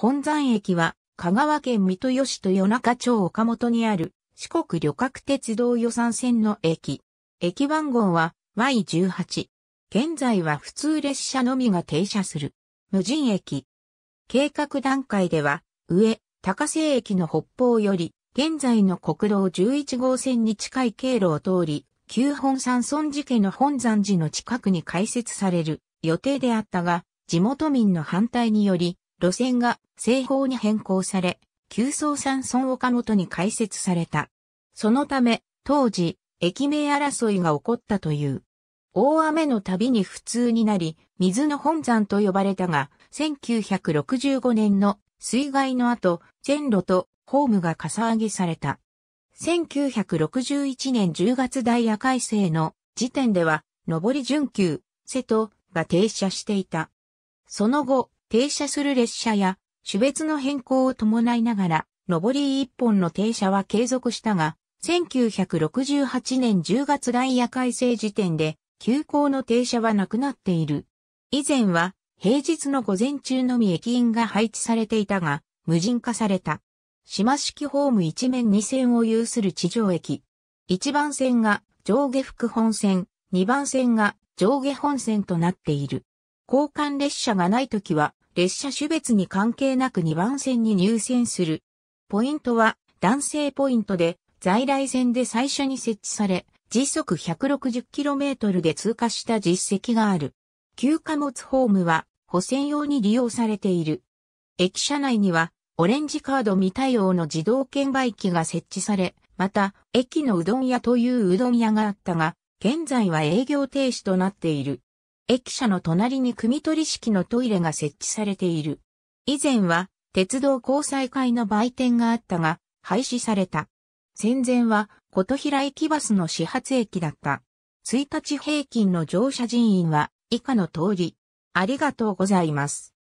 本山駅は、香川県三豊市と中町岡本にある、四国旅客鉄道予算線の駅。駅番号は Y18。現在は普通列車のみが停車する。無人駅。計画段階では、上、高瀬駅の北方より、現在の国道11号線に近い経路を通り、旧本山村寺家の本山寺の近くに開設される予定であったが、地元民の反対により、路線が西方に変更され、旧総山村岡本に開設された。そのため、当時、駅名争いが起こったという。大雨の度に普通になり、水の本山と呼ばれたが、1965年の水害の後、線路とホームがかさ上げされた。1961年10月ダイヤ改正の時点では、上り準急、瀬戸が停車していた。その後、停車する列車や種別の変更を伴いながら、上り一本の停車は継続したが、1968年10月ダイヤ改正時点で、急行の停車はなくなっている。以前は、平日の午前中のみ駅員が配置されていたが、無人化された。島式ホーム一面二線を有する地上駅。一番線が上下副本線、二番線が上下本線となっている。交換列車がないきは列車種別に関係なく2番線に入線する。ポイントは男性ポイントで在来線で最初に設置され、時速 160km で通過した実績がある。旧貨物ホームは補選用に利用されている。駅舎内にはオレンジカード未対応の自動券売機が設置され、また、駅のうどん屋といううどん屋があったが、現在は営業停止となっている。駅舎の隣に組取式のトイレが設置されている。以前は、鉄道交際会の売店があったが、廃止された。戦前は、琴平駅バスの始発駅だった。1日平均の乗車人員は、以下の通り。ありがとうございます。